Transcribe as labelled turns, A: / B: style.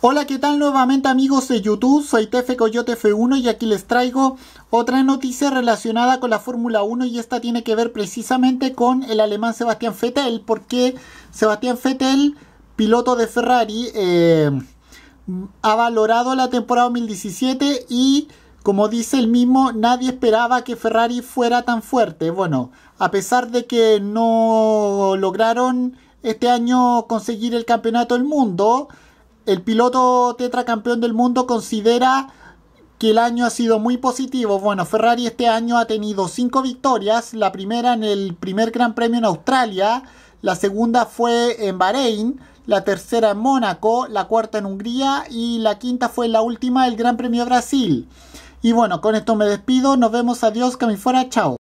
A: Hola, ¿qué tal nuevamente amigos de YouTube? Soy Tefe Coyote F1 y aquí les traigo otra noticia relacionada con la Fórmula 1 y esta tiene que ver precisamente con el alemán Sebastián Vettel, porque Sebastián Vettel, piloto de Ferrari, eh, ha valorado la temporada 2017 y como dice el mismo, nadie esperaba que Ferrari fuera tan fuerte. Bueno, a pesar de que no lograron este año conseguir el campeonato del mundo, el piloto tetracampeón del mundo considera que el año ha sido muy positivo. Bueno, Ferrari este año ha tenido cinco victorias. La primera en el primer Gran Premio en Australia. La segunda fue en Bahrein. La tercera en Mónaco. La cuarta en Hungría. Y la quinta fue la última, el Gran Premio de Brasil. Y bueno, con esto me despido. Nos vemos. Adiós. fuera. Chao.